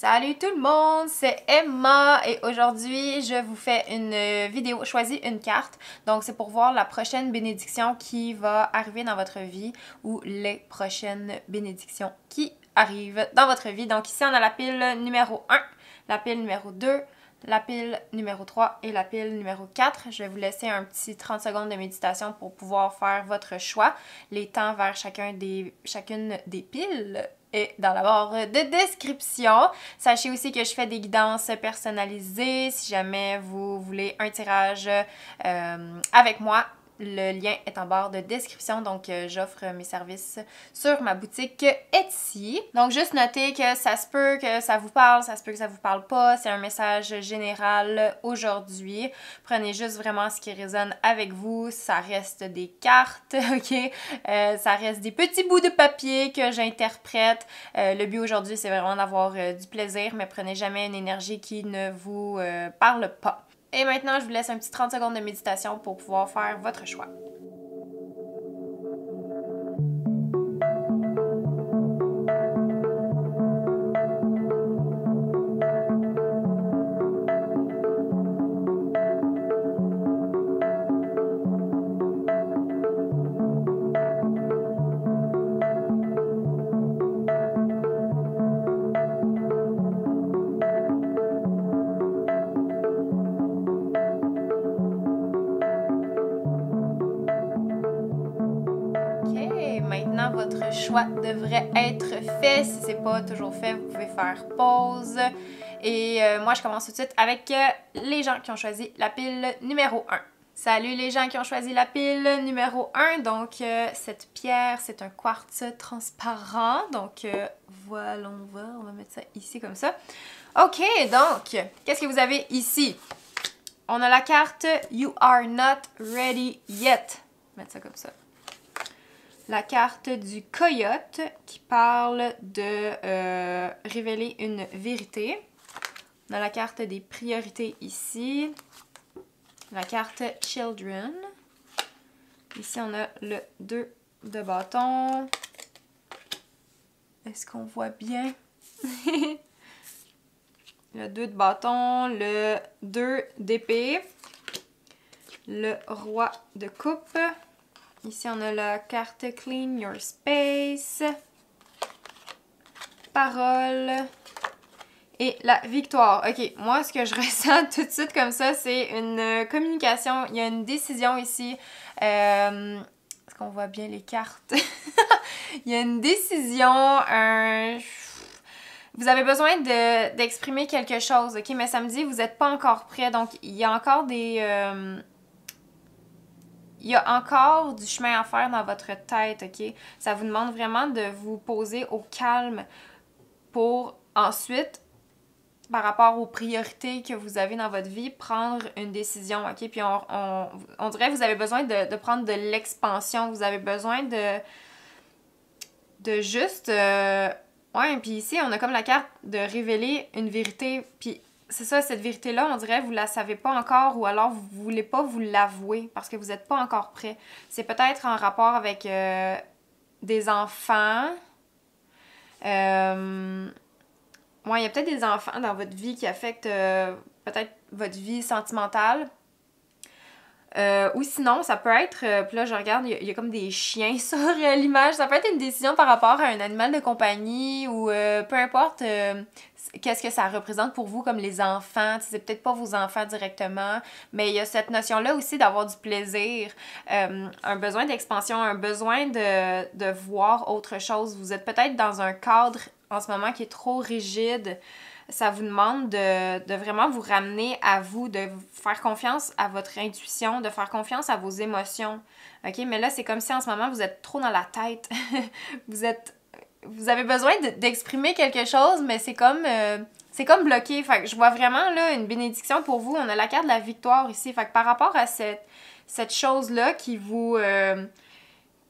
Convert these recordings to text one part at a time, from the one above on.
Salut tout le monde, c'est Emma et aujourd'hui je vous fais une euh, vidéo, choisis une carte. Donc c'est pour voir la prochaine bénédiction qui va arriver dans votre vie ou les prochaines bénédictions qui arrivent dans votre vie. Donc ici on a la pile numéro 1, la pile numéro 2, la pile numéro 3 et la pile numéro 4. Je vais vous laisser un petit 30 secondes de méditation pour pouvoir faire votre choix, les temps vers chacun des, chacune des piles et dans la barre de description. Sachez aussi que je fais des guidances personnalisées si jamais vous voulez un tirage euh, avec moi le lien est en barre de description, donc euh, j'offre mes services sur ma boutique Etsy. Donc juste notez que ça se peut que ça vous parle, ça se peut que ça vous parle pas, c'est un message général aujourd'hui. Prenez juste vraiment ce qui résonne avec vous, ça reste des cartes, ok? Euh, ça reste des petits bouts de papier que j'interprète. Euh, le but aujourd'hui c'est vraiment d'avoir du plaisir, mais prenez jamais une énergie qui ne vous parle pas. Et maintenant, je vous laisse un petit 30 secondes de méditation pour pouvoir faire votre choix. maintenant, votre choix devrait être fait. Si c'est pas toujours fait, vous pouvez faire pause. Et euh, moi, je commence tout de suite avec euh, les gens qui ont choisi la pile numéro 1. Salut les gens qui ont choisi la pile numéro 1. Donc, euh, cette pierre, c'est un quartz transparent. Donc, voilà, on va, on va mettre ça ici comme ça. OK, donc, qu'est-ce que vous avez ici? On a la carte You are not ready yet. Mettre ça comme ça la carte du coyote qui parle de euh, révéler une vérité. On a la carte des priorités ici, la carte children. Ici, on a le 2 de bâton. Est-ce qu'on voit bien? le 2 de bâton, le 2 d'épée, le roi de coupe, Ici, on a la carte Clean Your Space, Parole et la victoire. OK, moi, ce que je ressens tout de suite comme ça, c'est une euh, communication. Il y a une décision ici. Euh, est-ce qu'on voit bien les cartes? Il y a une décision, Vous avez besoin d'exprimer quelque chose, OK? Mais samedi, vous n'êtes pas encore prêt. Donc, il y a encore des... Euh, il y a encore du chemin à faire dans votre tête, OK? Ça vous demande vraiment de vous poser au calme pour ensuite, par rapport aux priorités que vous avez dans votre vie, prendre une décision, OK? Puis on, on, on dirait que vous avez besoin de, prendre de l'expansion, vous avez besoin de, de juste... Euh, ouais, puis ici, on a comme la carte de révéler une vérité, puis c'est ça, cette vérité-là, on dirait vous la savez pas encore ou alors vous voulez pas vous l'avouer parce que vous n'êtes pas encore prêt. C'est peut-être en rapport avec euh, des enfants. Euh... il y a peut-être des enfants dans votre vie qui affectent euh, peut-être votre vie sentimentale. Euh, ou sinon, ça peut être, là je regarde, il y, a comme des chiens sur l'image, ça peut être une décision par rapport à un animal de compagnie ou peu importe, qu'est-ce que ça représente pour vous comme les enfants. C'est peut-être pas vos enfants directement, mais il y a cette notion-là aussi d'avoir du plaisir, euh, un besoin d'expansion, un besoin de, voir autre chose. Vous êtes peut-être dans un cadre en ce moment qui est trop rigide. Ça vous demande de, vraiment vous ramener à vous, de faire confiance à votre intuition, de faire confiance à vos émotions. OK? Mais là, c'est comme si en ce moment, vous êtes trop dans la tête. vous êtes vous avez besoin d'exprimer quelque chose, mais c'est comme euh, c'est comme bloqué. Fait que je vois vraiment là une bénédiction pour vous. On a la carte de la victoire ici. Fait que par rapport à cette, cette chose-là qui vous euh,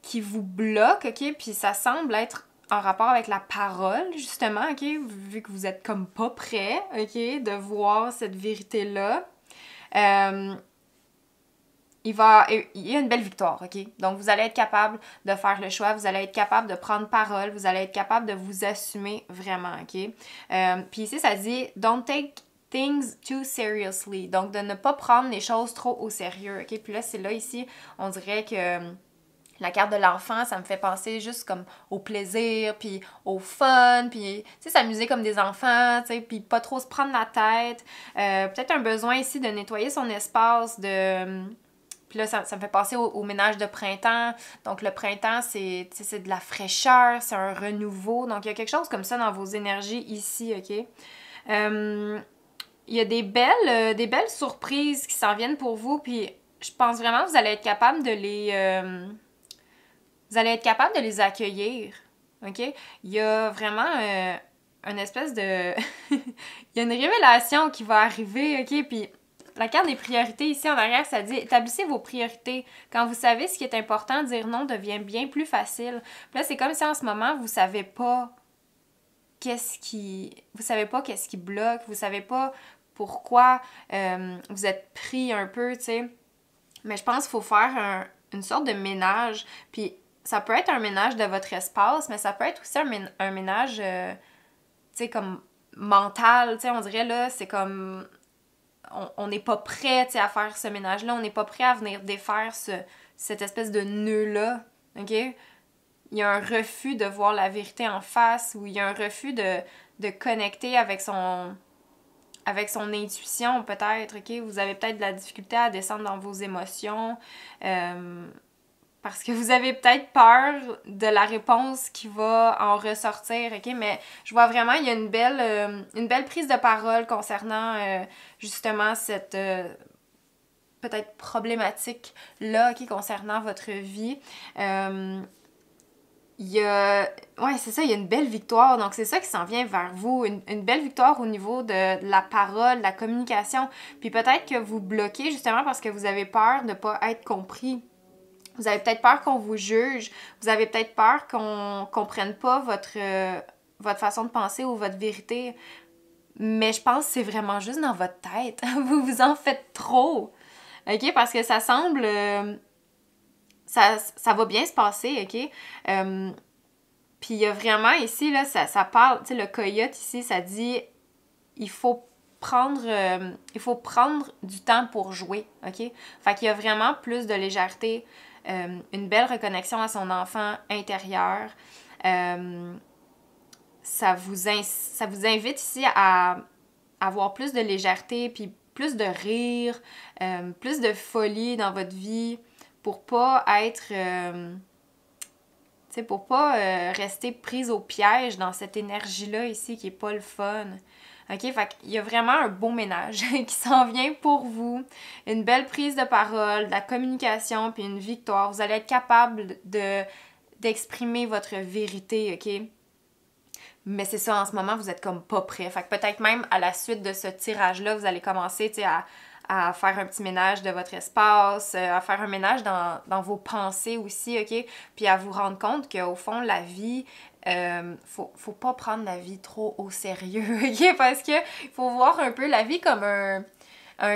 qui vous bloque, ok, puis ça semble être en rapport avec la parole, justement, ok, vu que vous êtes comme pas prêt, ok, de voir cette vérité-là. Euh, il va y a une belle victoire, OK? Donc vous allez être capable de faire le choix, vous allez être capable de prendre parole, vous allez être capable de vous assumer vraiment, OK? Euh, puis ici, ça dit Don't take things too seriously. Donc de ne pas prendre les choses trop au sérieux, OK? Puis là, c'est là ici, on dirait que euh, la carte de l'enfant, ça me fait penser juste comme au plaisir, puis au fun, puis, tu sais, s'amuser comme des enfants, tu sais, puis pas trop se prendre la tête. Euh, peut-être un besoin ici de nettoyer son espace, de puis là, ça, me fait passer au, ménage de printemps. Donc, le printemps, c'est de la fraîcheur, c'est un renouveau. Donc, il y a quelque chose comme ça dans vos énergies ici, OK? Euh, il y a des belles, euh, des belles surprises qui s'en viennent pour vous. Puis, je pense vraiment que vous allez être capable de les... Euh, vous allez être capable de les accueillir, OK? Il y a vraiment une espèce de... il y a une révélation qui va arriver, OK? Puis la carte des priorités ici en arrière, ça dit établissez vos priorités. Quand vous savez ce qui est important, dire non devient bien plus facile. Puis là, c'est comme si en ce moment, vous savez pas qu'est-ce qui vous savez pas qu'est-ce qui bloque, vous savez pas pourquoi euh, vous êtes pris un peu, tu sais. Mais je pense qu'il faut faire une sorte de ménage. Puis ça peut être un ménage de votre espace, mais ça peut être aussi un, ménage, euh, tu sais, comme mental, tu sais, on dirait là, c'est comme on n'est pas prêt à faire ce ménage-là, on n'est pas prêt à venir défaire ce, cette espèce de nœud-là, ok? Il y a un refus de voir la vérité en face, ou il y a un refus de, connecter avec son, avec son intuition peut-être, ok? Vous avez peut-être de la difficulté à descendre dans vos émotions. Euh, parce que vous avez peut-être peur de la réponse qui va en ressortir, ok? Mais je vois vraiment, il y a une belle, euh, une belle prise de parole concernant euh, justement cette euh, peut-être problématique-là, ok, concernant votre vie. il y a... Ouais, c'est ça, il y a une belle victoire. Donc, c'est ça qui s'en vient vers vous. Une, belle victoire au niveau de la parole, de la communication. Puis peut-être que vous bloquez justement parce que vous avez peur de ne pas être compris vous avez peut-être peur qu'on vous juge, vous avez peut-être peur qu'on comprenne pas votre, euh, votre façon de penser ou votre vérité, mais je pense que c'est vraiment juste dans votre tête. vous vous en faites trop, ok? Parce que ça semble... Euh, ça, ça, va bien se passer, ok? Euh, puis il y a vraiment ici, là, ça, parle, tu sais, le coyote ici, ça dit il faut prendre, il faut prendre du temps pour jouer, ok? Fait qu'il y a vraiment plus de légèreté. Euh, une belle reconnexion à son enfant intérieur. Euh, ça, vous ça vous invite ici à, avoir plus de légèreté, puis plus de rire, euh, plus de folie dans votre vie pour pas être pour pas rester prise au piège dans cette énergie-là ici qui est pas le fun. OK? Fait y a vraiment un beau ménage qui s'en vient pour vous. Une belle prise de parole, de la communication, puis une victoire. Vous allez être capable de d'exprimer votre vérité, OK? Mais c'est ça, en ce moment, vous êtes comme pas prêt. Fait que peut-être même à la suite de ce tirage-là, vous allez commencer, à, à faire un petit ménage de votre espace, euh, à faire un ménage dans, dans vos pensées aussi, OK? Puis à vous rendre compte qu'au fond, la vie, euh, faut, faut pas prendre la vie trop au sérieux, ok? Parce que faut voir un peu la vie comme un,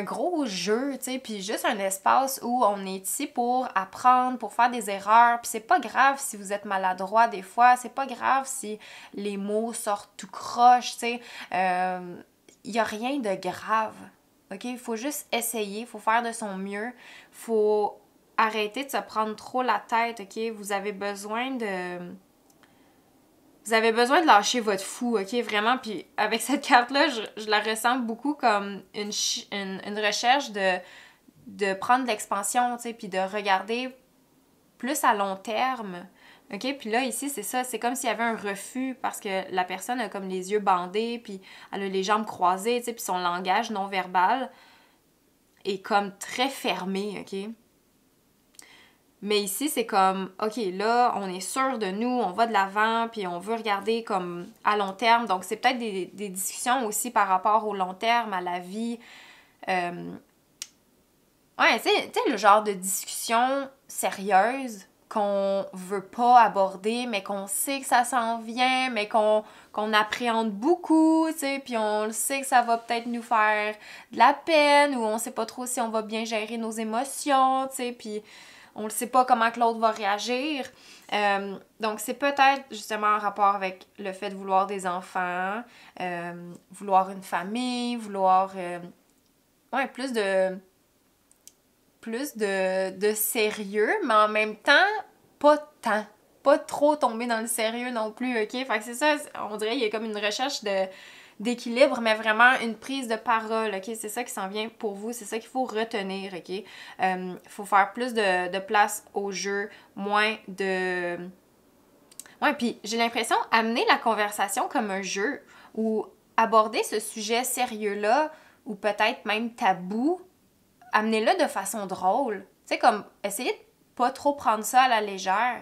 gros jeu, tu sais, puis juste un espace où on est ici pour apprendre, pour faire des erreurs, puis c'est pas grave si vous êtes maladroit des fois, c'est pas grave si les mots sortent tout croche, tu sais, il euh, y a rien de grave, ok? Il faut juste essayer, faut faire de son mieux, faut arrêter de se prendre trop la tête, ok? Vous avez besoin de vous avez besoin de lâcher votre fou, ok? Vraiment. Puis avec cette carte-là, je, la ressemble beaucoup comme une, une, recherche de, de prendre l'expansion, tu sais, puis de regarder plus à long terme. OK? Puis là, ici, c'est ça. C'est comme s'il y avait un refus parce que la personne a comme les yeux bandés, puis elle a les jambes croisées, tu sais, puis son langage non verbal est comme très fermé, OK? Mais ici, c'est comme, OK, là, on est sûr de nous, on va de l'avant, puis on veut regarder comme à long terme. Donc, c'est peut-être des, discussions aussi par rapport au long terme, à la vie. Euh, ouais, tu sais, le genre de discussion sérieuse qu'on veut pas aborder, mais qu'on sait que ça s'en vient, mais qu'on appréhende beaucoup, tu puis on sait que ça va peut-être nous faire de la peine, ou on sait pas trop si on va bien gérer nos émotions, tu sais, puis on ne sait pas comment Claude va réagir. Euh, donc, c'est peut-être justement en rapport avec le fait de vouloir des enfants, euh, vouloir une famille, vouloir euh, ouais, plus de plus de, sérieux, mais en même temps, pas tant. Pas trop tomber dans le sérieux non plus, ok? Fait que c'est ça, on dirait qu'il y a comme une recherche de d'équilibre, mais vraiment une prise de parole, ok? C'est ça qui s'en vient pour vous, c'est ça qu'il faut retenir, ok? Il euh, faut faire plus de, place au jeu, moins de... Ouais, puis j'ai l'impression, amener la conversation comme un jeu ou aborder ce sujet sérieux-là ou peut-être même tabou, amenez-le de façon drôle. Tu comme, essayez de pas trop prendre ça à la légère.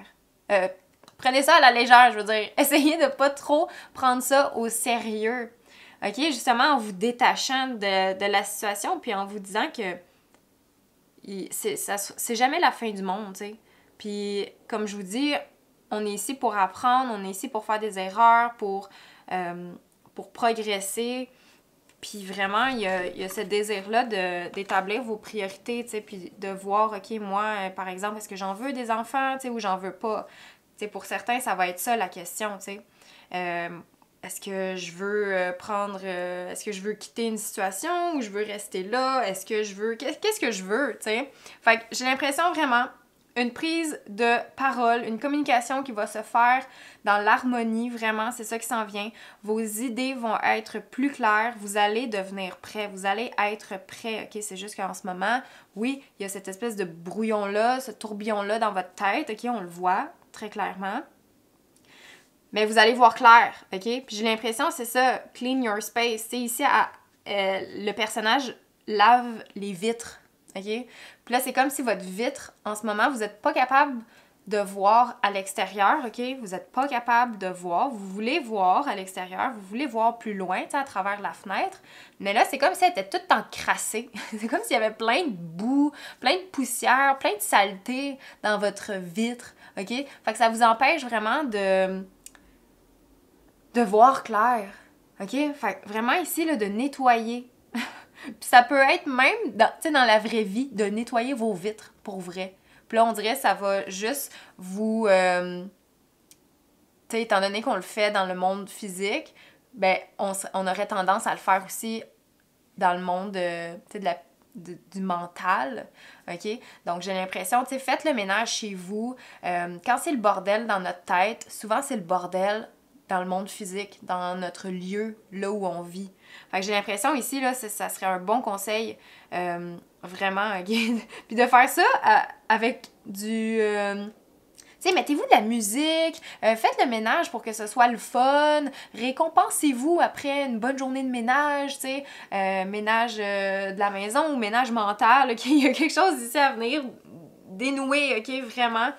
Euh, prenez ça à la légère, je veux dire. Essayez de pas trop prendre ça au sérieux. OK? Justement, en vous détachant de, la situation, puis en vous disant que c'est jamais la fin du monde, tu sais. Puis, comme je vous dis, on est ici pour apprendre, on est ici pour faire des erreurs, pour, euh, pour progresser. Puis vraiment, il y a, ce désir-là d'établir vos priorités, tu sais, puis de voir, OK, moi, euh, par exemple, est-ce que j'en veux des enfants, tu sais, ou j'en veux pas? Tu sais, pour certains, ça va être ça la question, tu sais. Euh, est-ce que je veux euh, prendre, euh, est-ce que je veux quitter une situation ou je veux rester là, est-ce que je veux, qu'est-ce que je veux, tu sais. Fait que j'ai l'impression vraiment une prise de parole, une communication qui va se faire dans l'harmonie, vraiment, c'est ça qui s'en vient. Vos idées vont être plus claires, vous allez devenir prêts, vous allez être prêts, ok? C'est juste qu'en ce moment, oui, il y a cette espèce de brouillon-là, ce tourbillon-là dans votre tête, ok? On le voit très clairement mais vous allez voir clair, OK? Puis j'ai l'impression, c'est ça, clean your space. C'est ici, à, euh, le personnage lave les vitres, OK? Puis là, c'est comme si votre vitre, en ce moment, vous n'êtes pas capable de voir à l'extérieur, OK? Vous n'êtes pas capable de voir. Vous voulez voir à l'extérieur, vous voulez voir plus loin, à travers la fenêtre. Mais là, c'est comme si elle était toute encrassée. c'est comme s'il y avait plein de boue, plein de poussière, plein de saleté dans votre vitre, OK? Fait que ça vous empêche vraiment de de voir clair. OK? Fait vraiment ici, là, de nettoyer. Puis ça peut être même, dans, dans la vraie vie, de nettoyer vos vitres pour vrai. Puis là, on dirait ça va juste vous. Euh, tu sais, étant donné qu'on le fait dans le monde physique, ben, on, on, aurait tendance à le faire aussi dans le monde euh, de la, du mental, ok? Donc j'ai l'impression, tu sais, faites le ménage chez vous. Euh, quand c'est le bordel dans notre tête, souvent c'est le bordel dans le monde physique, dans notre lieu, là où on vit. Fait que j'ai l'impression ici, là, ça serait un bon conseil, euh, vraiment, Puis de faire ça euh, avec du... Euh, tu sais, mettez-vous de la musique, faites le ménage pour que ce soit le fun, récompensez-vous après une bonne journée de ménage, tu sais, ménage de la maison ou ménage mental, OK, il y a quelque chose ici à venir dénouer, OK, vraiment.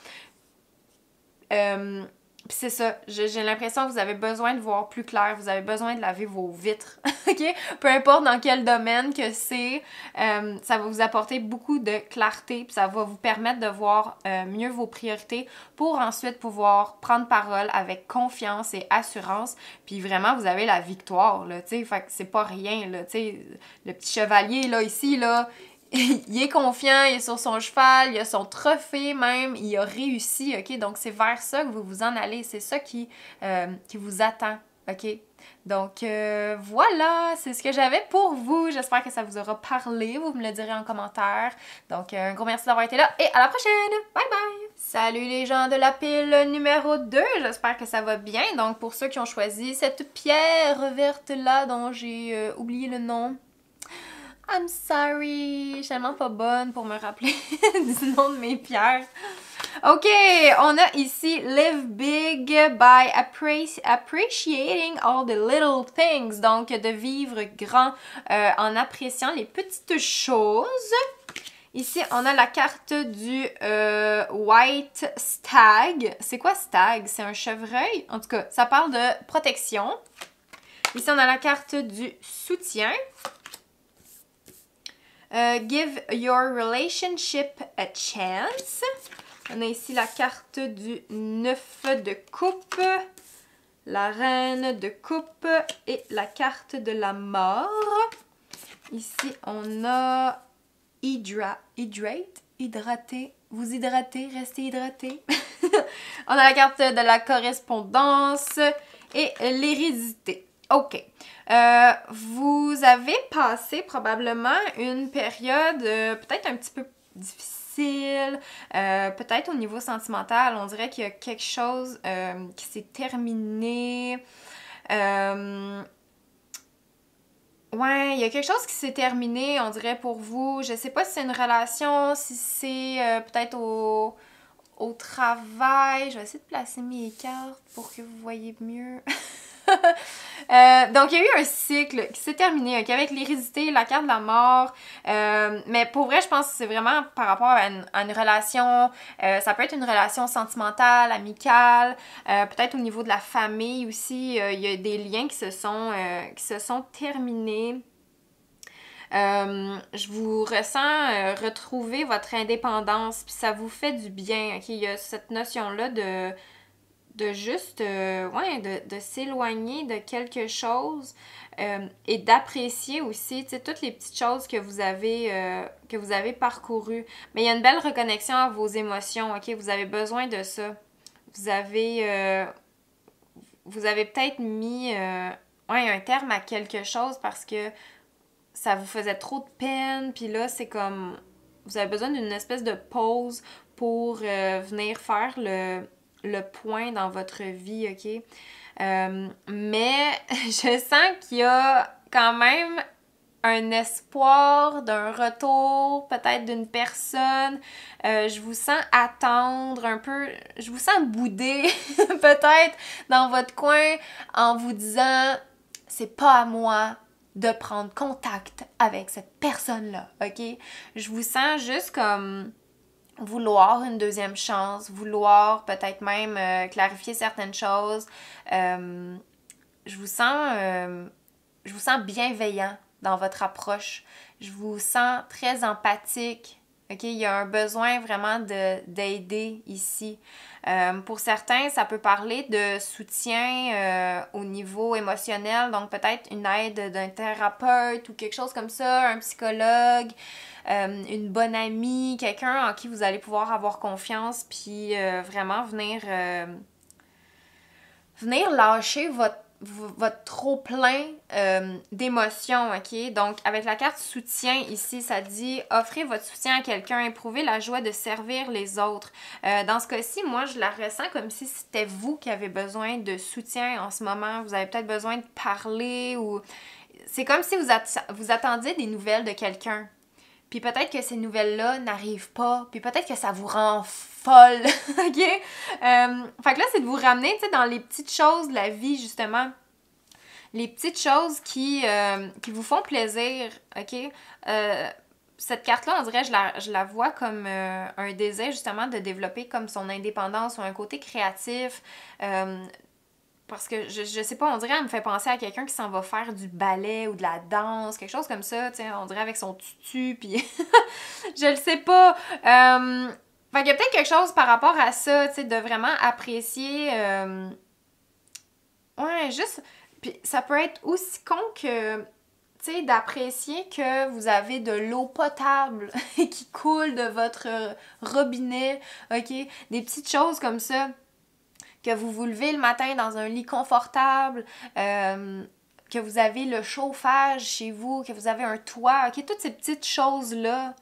Puis c'est ça, j'ai l'impression que vous avez besoin de voir plus clair, vous avez besoin de laver vos vitres, ok? Peu importe dans quel domaine que c'est, euh, ça va vous apporter beaucoup de clarté, puis ça va vous permettre de voir euh, mieux vos priorités pour ensuite pouvoir prendre parole avec confiance et assurance, puis vraiment vous avez la victoire, là, tu sais, fait que c'est pas rien, là, tu sais, le petit chevalier, là, ici, là, il est confiant, il est sur son cheval, il a son trophée même, il a réussi, ok? Donc c'est vers ça que vous vous en allez, c'est ça qui, euh, qui vous attend, ok? Donc euh, voilà, c'est ce que j'avais pour vous. J'espère que ça vous aura parlé. Vous me le direz en commentaire. Donc euh, un gros merci d'avoir été là et à la prochaine. Bye bye. Salut les gens de la pile numéro 2. J'espère que ça va bien. Donc pour ceux qui ont choisi cette pierre verte là dont j'ai oublié le nom, I'm sorry, je suis tellement pas bonne pour me rappeler du nom de mes pierres. Ok, on a ici Live Big by Appreciating All the Little Things. Donc, de vivre grand euh, en appréciant les petites choses. Ici, on a la carte du euh, White Stag. C'est quoi Stag? C'est un chevreuil? En tout cas, ça parle de protection. Ici, on a la carte du soutien. Euh, give your relationship a chance. On a ici la carte du neuf de coupe, la reine de coupe et la carte de la mort. Ici, on a hydra, hydrate, hydrater, vous hydratez, restez hydraté. on a la carte de la correspondance et l'hérédité. OK. Euh, vous avez passé probablement une période euh, peut-être un petit peu difficile, euh, peut-être au niveau sentimental. On dirait qu'il y a quelque chose qui s'est terminé. Ouais, il y a quelque chose qui s'est terminé, on dirait, pour vous. Je sais pas si c'est une relation, si c'est peut-être au, au travail. Je vais essayer de placer mes cartes pour que vous voyez mieux. Euh, donc, il y a eu un cycle qui s'est terminé avec l'hérédité, la carte de la mort. Euh, mais pour vrai, je pense que c'est vraiment par rapport à une, relation. Euh, ça peut être une relation sentimentale, amicale, peut-être au niveau de la famille aussi. il y a des liens qui se sont, qui se sont terminés. je vous ressens retrouver votre indépendance, puis ça vous fait du bien. Ok, Il y a cette notion-là de, de juste euh, ouais, de, s'éloigner de quelque chose euh, et d'apprécier aussi toutes les petites choses que vous avez euh, que vous avez parcourues. Mais il y a une belle reconnexion à vos émotions, ok? Vous avez besoin de ça. Vous avez vous avez peut-être mis un terme à quelque chose parce que ça vous faisait trop de peine, puis là c'est comme vous avez besoin d'une espèce de pause pour venir faire le le point dans votre vie, ok? Euh, mais je sens qu'il y a quand même un espoir d'un retour, peut-être d'une personne. Euh, je vous sens attendre un peu, je vous sens bouder peut-être dans votre coin en vous disant c'est pas à moi de prendre contact avec cette personne-là, ok? Je vous sens juste comme vouloir une deuxième chance, vouloir peut-être même euh, clarifier certaines choses. Euh, je vous euh, je vous sens bienveillant dans votre approche. Je vous sens très empathique, il y a un besoin vraiment d'aider ici. Euh, pour certains, ça peut parler de soutien euh, au niveau émotionnel, donc peut-être une aide d'un thérapeute ou quelque chose comme ça, un psychologue, euh, une bonne amie, quelqu'un en qui vous allez pouvoir avoir confiance, puis vraiment venir, venir lâcher votre votre trop plein euh, d'émotions, ok? Donc, avec la carte soutien ici, ça dit offrez votre soutien à quelqu'un, éprouvez la joie de servir les autres. Euh, dans ce cas-ci, moi, je la ressens comme si c'était vous qui avez besoin de soutien en ce moment. Vous avez peut-être besoin de parler ou. C'est comme si vous, vous attendiez des nouvelles de quelqu'un. Puis peut-être que ces nouvelles-là n'arrivent pas. Puis peut-être que ça vous rend fou folle, ok? Euh, fait que là, c'est de vous ramener, tu sais, dans les petites choses de la vie, justement. Les petites choses qui, euh, vous font plaisir, ok? Euh, cette carte-là, on dirait, je la, je la vois comme un désir, justement, de développer comme son indépendance ou un côté créatif. parce que je, je sais pas, on dirait, elle me fait penser à quelqu'un qui s'en va faire du ballet ou de la danse, quelque chose comme ça, tu sais, on dirait avec son tutu, puis je le sais pas. Fait y a peut-être quelque chose par rapport à ça, tu sais, de vraiment apprécier. Euh, ouais, juste. Puis ça peut être aussi con que. Tu sais, d'apprécier que vous avez de l'eau potable qui coule de votre robinet, ok? Des petites choses comme ça. Que vous vous levez le matin dans un lit confortable. Euh, que vous avez le chauffage chez vous, que vous avez un toit, ok, toutes ces petites choses-là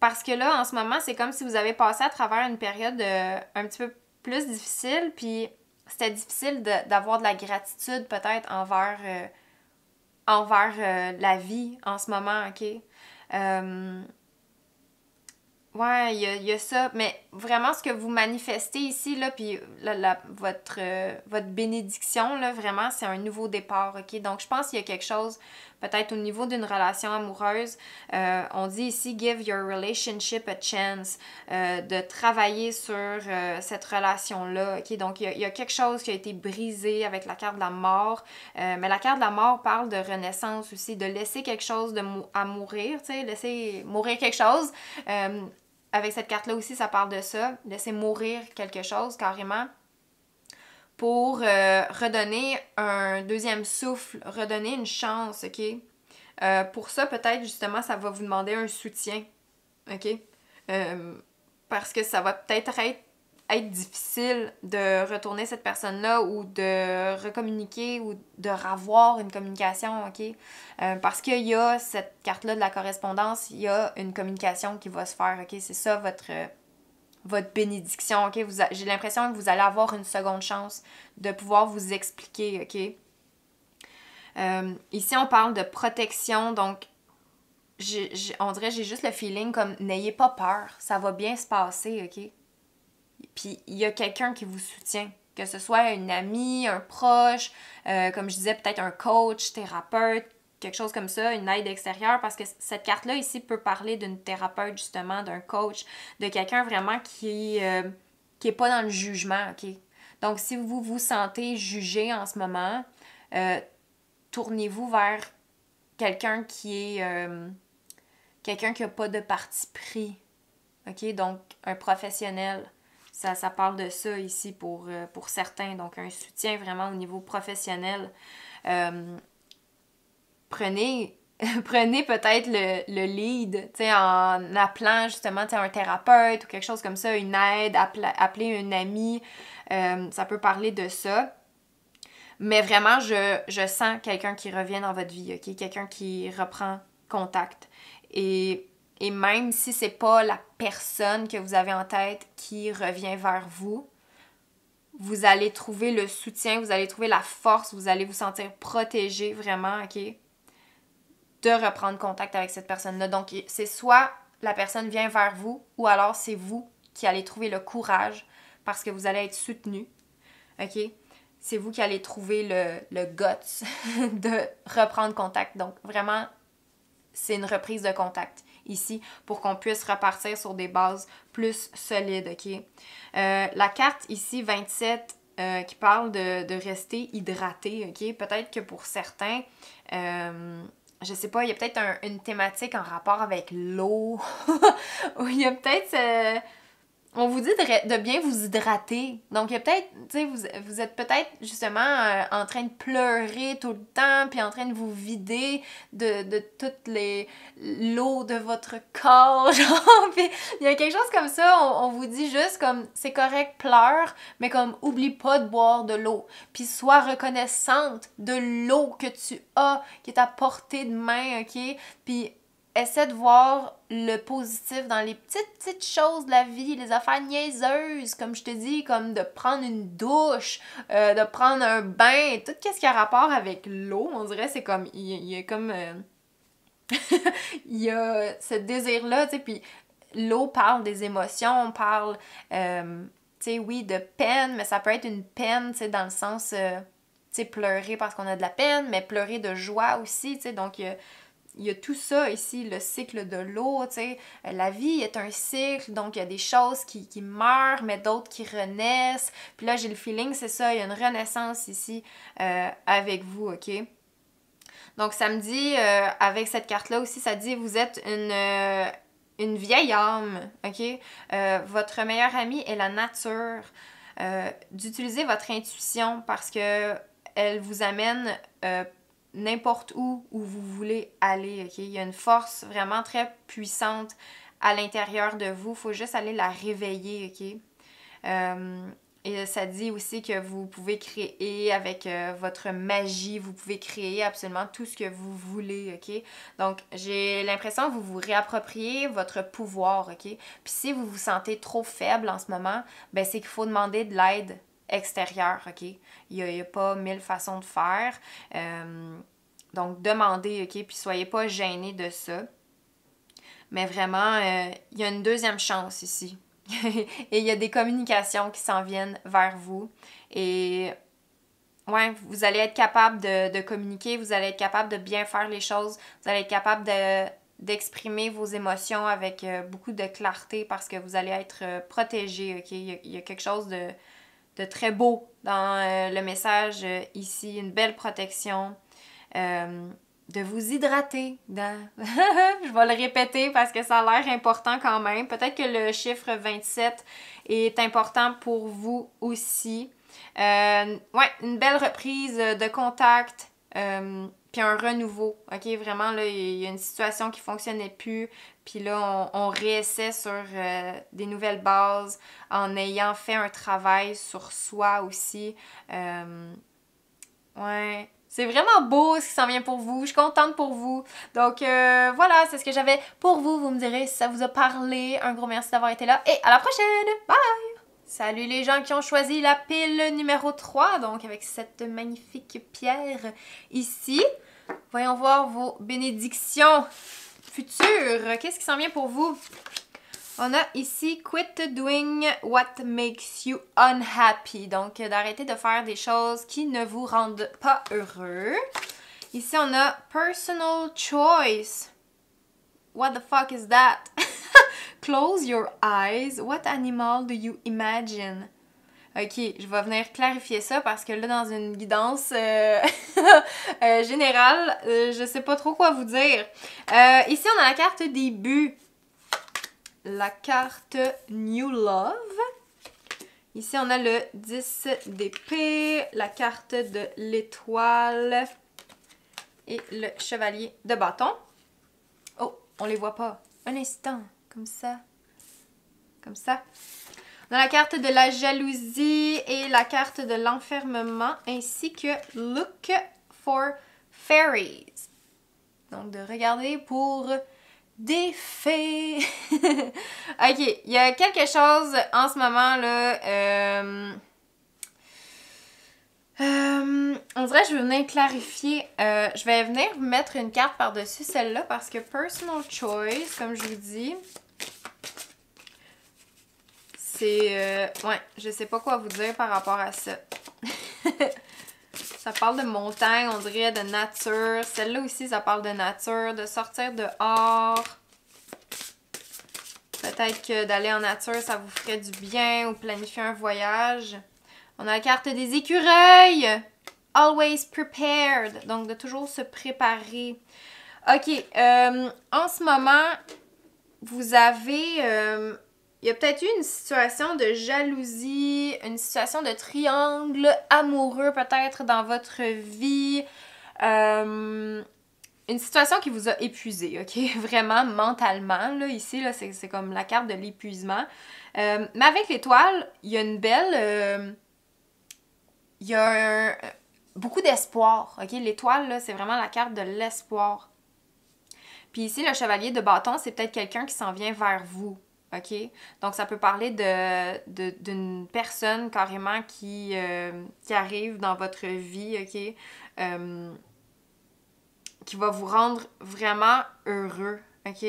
parce que là, en ce moment, c'est comme si vous avez passé à travers une période euh, un petit peu plus difficile, puis c'était difficile d'avoir de, la gratitude peut-être envers, euh, envers euh, la vie en ce moment, ok? Ouais, il y, a ça. Mais vraiment, ce que vous manifestez ici, là, puis votre, euh, votre bénédiction, là, vraiment, c'est un nouveau départ, OK? Donc, je pense qu'il y a quelque chose, peut-être au niveau d'une relation amoureuse. Euh, on dit ici, give your relationship a chance, euh, de travailler sur cette relation-là, OK? Donc, il y, a quelque chose qui a été brisé avec la carte de la mort. mais la carte de la mort parle de renaissance aussi, de laisser quelque chose de à mourir, tu sais, laisser mourir quelque chose avec cette carte-là aussi, ça parle de ça, laisser mourir quelque chose carrément pour euh, redonner un deuxième souffle, redonner une chance, OK? Euh, pour ça, peut-être justement, ça va vous demander un soutien, OK? Euh, parce que ça va peut-être être être difficile de retourner cette personne-là ou de recommuniquer ou de revoir une communication, OK? Euh, parce qu'il y a cette carte-là de la correspondance, il y a une communication qui va se faire, OK? C'est ça votre, votre bénédiction, OK? J'ai l'impression que vous allez avoir une seconde chance de pouvoir vous expliquer, OK? Euh, ici, on parle de protection, donc on dirait j'ai juste le feeling comme n'ayez pas peur, ça va bien se passer, ok? puis il y a quelqu'un qui vous soutient, que ce soit une amie, un proche, euh, comme je disais, peut-être un coach, thérapeute, quelque chose comme ça, une aide extérieure, parce que cette carte-là ici peut parler d'une thérapeute justement, d'un coach, de quelqu'un vraiment qui euh, pas dans le jugement, ok. Donc si vous vous sentez jugé en ce moment, euh, tournez-vous vers quelqu'un qui est quelqu'un qui n'a pas de parti pris, ok. Donc un professionnel. Ça, ça parle de ça ici pour, euh, pour certains. Donc, un soutien vraiment au niveau professionnel. Euh, prenez prenez peut-être le, le, lead, en appelant justement un thérapeute ou quelque chose comme ça, une aide, appeler une amie, euh, ça peut parler de ça. Mais vraiment, je, sens quelqu'un qui revient dans votre vie, Quelqu'un qui reprend contact. Et et même si c'est pas la personne que vous avez en tête qui revient vers vous, vous allez trouver le soutien, vous allez trouver la force, vous allez vous sentir protégé vraiment, OK? De reprendre contact avec cette personne-là. Donc, c'est soit la personne vient vers vous ou alors c'est vous qui allez trouver le courage parce que vous allez être soutenu, OK? C'est vous qui allez trouver le, le guts de reprendre contact. Donc, vraiment, c'est une reprise de contact ici pour qu'on puisse repartir sur des bases plus solides, ok? Euh, la carte ici, 27, euh, qui parle de, rester hydraté, ok? Peut-être que pour certains, euh, je sais pas, il y a peut-être une thématique en rapport avec l'eau, ou il y a peut-être on vous dit de, bien vous hydrater. Donc, peut-être, tu sais, vous, êtes peut-être justement euh, en train de pleurer tout le temps, puis en train de vous vider de, de toute les, l'eau de votre corps, il y a quelque chose comme ça, on, vous dit juste comme, c'est correct, pleure, mais comme, oublie pas de boire de l'eau. Puis, sois reconnaissante de l'eau que tu as, qui est à portée de main, ok? Puis, essaie de voir le positif dans les petites, petites choses de la vie, les affaires niaiseuses, comme je te dis, comme de prendre une douche, euh, de prendre un bain, tout ce qui a rapport avec l'eau, on dirait, c'est comme, il y, a comme... Euh, il y a ce désir-là, tu sais, puis l'eau parle des émotions, on parle, euh, tu sais, oui, de peine, mais ça peut être une peine, tu sais, dans le sens, tu sais, pleurer parce qu'on a de la peine, mais pleurer de joie aussi, tu sais, donc il y a tout ça ici, le cycle de l'eau, tu sais. Euh, la vie est un cycle, donc il y a des choses qui, meurent, mais d'autres qui renaissent. Puis là, j'ai le feeling, c'est ça, il y a une renaissance ici euh, avec vous, ok? Donc ça me dit, euh, avec cette carte-là aussi, ça dit, vous êtes une... une vieille âme, ok? votre meilleure amie est la nature. D'utiliser votre intuition parce que elle vous amène n'importe où où vous voulez aller, OK? Il y a une force vraiment très puissante à l'intérieur de vous. Il faut juste aller la réveiller, OK? Euh, et ça dit aussi que vous pouvez créer avec euh, votre magie, vous pouvez créer absolument tout ce que vous voulez, OK? Donc, j'ai l'impression que vous vous réappropriez votre pouvoir, OK? Puis si vous vous sentez trop faible en ce moment, ben c'est qu'il faut demander de l'aide extérieure, OK? Il n'y a, pas mille façons de faire. Euh, donc, demandez, OK? Puis soyez pas gênés de ça. Mais vraiment, euh, il y a une deuxième chance ici. et il y a des communications qui s'en viennent vers vous. Et ouais, vous allez être capable de, communiquer, vous allez être capable de bien faire les choses, vous allez être capable de d'exprimer vos émotions avec euh, beaucoup de clarté parce que vous allez être protégé, ok? il y, a, quelque chose de, de très beau dans euh, le message euh, ici, une belle protection. Euh, de vous hydrater. Dans... je vais le répéter parce que ça a l'air important quand même. Peut-être que le chiffre 27 est important pour vous aussi. Euh, ouais, une belle reprise de contact puis un renouveau. OK, vraiment, là, il y a une situation qui fonctionnait plus, puis là, on, réessaie sur euh, des nouvelles bases en ayant fait un travail sur soi aussi. Euh, ouais. C'est vraiment beau ce qui s'en vient pour vous. Je suis contente pour vous. Donc euh, voilà, c'est ce que j'avais pour vous. Vous me direz si ça vous a parlé. Un gros merci d'avoir été là et à la prochaine. Bye! Salut les gens qui ont choisi la pile numéro 3, donc avec cette magnifique pierre ici. Voyons voir vos bénédictions futures. Qu'est-ce qui s'en vient pour vous? On a ici quit doing what makes you unhappy. Donc d'arrêter de faire des choses qui ne vous rendent pas heureux. Ici on a personal choice. What the fuck is that? close your eyes, what animal do you imagine? OK, je vais venir clarifier ça parce que là, dans une guidance euh, euh, générale, euh, je sais pas trop quoi vous dire. ici, on a la carte début. La carte New Love. Ici, on a le 10 d'épée, la carte de l'étoile et le chevalier de bâton. Oh, on les voit pas. Un instant. Comme ça. Comme ça. Dans la carte de la jalousie et la carte de l'enfermement, ainsi que Look for Fairies. Donc, de regarder pour des fées. ok, il y a quelque chose en ce moment là. Euh, on euh, dirait que je vais venir clarifier. Euh, je vais venir vous mettre une carte par-dessus celle-là parce que Personal Choice, comme je vous dis, c'est... Euh, ouais, je sais pas quoi vous dire par rapport à ça. ça parle de montagne, on dirait de nature. Celle-là aussi, ça parle de nature, de sortir dehors. Peut-être que d'aller en nature, ça vous ferait du bien ou planifier un voyage. On a la carte des écureuils. Always prepared. Donc, de toujours se préparer. OK. Euh, en ce moment, vous avez... Euh, il y a peut-être eu une situation de jalousie, une situation de triangle amoureux peut-être dans votre vie. Euh, une situation qui vous a épuisé, ok? Vraiment mentalement, là, ici, là, c'est comme la carte de l'épuisement. mais avec l'étoile, il y a une belle il y a euh, beaucoup d'espoir. OK? L'étoile, là, c'est vraiment la carte de l'espoir. Puis ici, le chevalier de bâton, c'est peut-être quelqu'un qui s'en vient vers vous. OK? Donc, ça peut parler de, d'une personne carrément qui, euh, qui, arrive dans votre vie, OK? Euh, qui va vous rendre vraiment heureux, OK?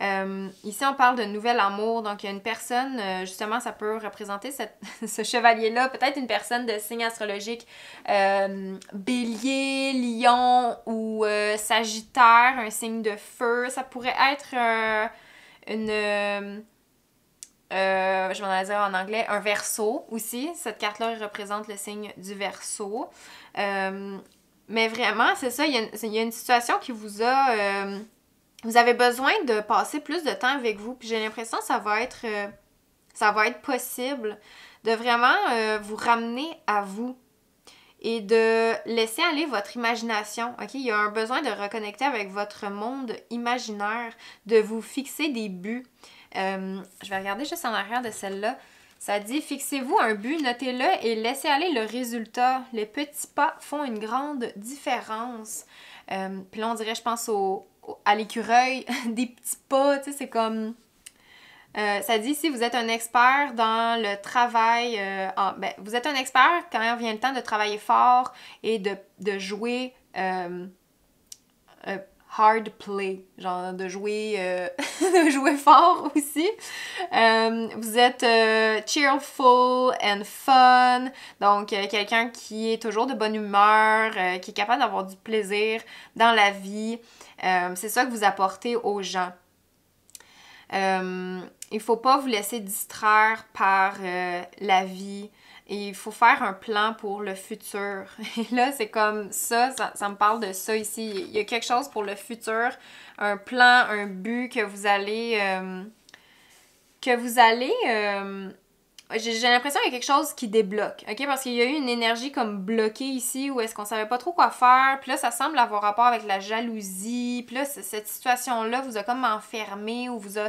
Euh, ici, on parle de nouvel amour. Donc, il y a une personne, euh, justement, ça peut représenter ce chevalier-là, peut-être une personne de signe astrologique euh, bélier, lion ou sagittaire, un signe de feu. Ça pourrait être une... je m'en en dire en anglais, un verso aussi. Cette carte-là représente le signe du verso. mais vraiment, c'est ça, il y, a une situation qui vous a vous avez besoin de passer plus de temps avec vous. Puis j'ai l'impression que ça va être euh, ça va être possible de vraiment euh, vous ramener à vous et de laisser aller votre imagination. OK, il y a un besoin de reconnecter avec votre monde imaginaire, de vous fixer des buts. Euh, je vais regarder juste en arrière de celle-là. Ça dit fixez-vous un but, notez-le et laissez aller le résultat. Les petits pas font une grande différence. puis là, on dirait, je pense au, à l'écureuil, des petits pas, tu sais, c'est comme... Euh, ça dit si vous êtes un expert dans le travail, euh, ben, vous êtes un expert quand vient le temps de travailler fort et de, de jouer euh, hard play, genre de jouer, euh, jouer fort aussi. Euh, vous êtes euh, cheerful and fun, donc quelqu'un qui est toujours de bonne humeur, qui est capable d'avoir du plaisir dans la vie. c'est ça que vous apportez aux gens. il ne faut pas vous laisser distraire par la vie, il faut faire un plan pour le futur. Et là, c'est comme ça, ça, me parle de ça ici. Il y a quelque chose pour le futur, un plan, un but que vous allez... Euh, que vous allez... Euh, j'ai l'impression qu'il y a quelque chose qui débloque, ok? Parce qu'il y a eu une énergie comme bloquée ici où est-ce qu'on savait pas trop quoi faire. Puis là, ça semble avoir rapport avec la jalousie. Puis là, cette situation-là vous a comme enfermé ou vous a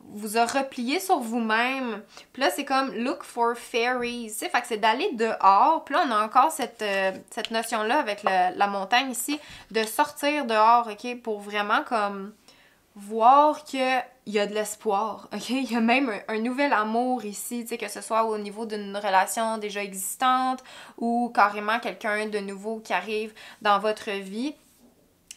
vous a replié sur vous-même. Puis là, c'est comme look for fairies, tu fait que c'est d'aller dehors. Puis là, on a encore cette, euh, notion-là avec la montagne ici, de sortir dehors, ok, pour vraiment comme voir que il y a de l'espoir, ok? Il y a même un, nouvel amour ici, tu sais, que ce soit au niveau d'une relation déjà existante ou carrément quelqu'un de nouveau qui arrive dans votre vie.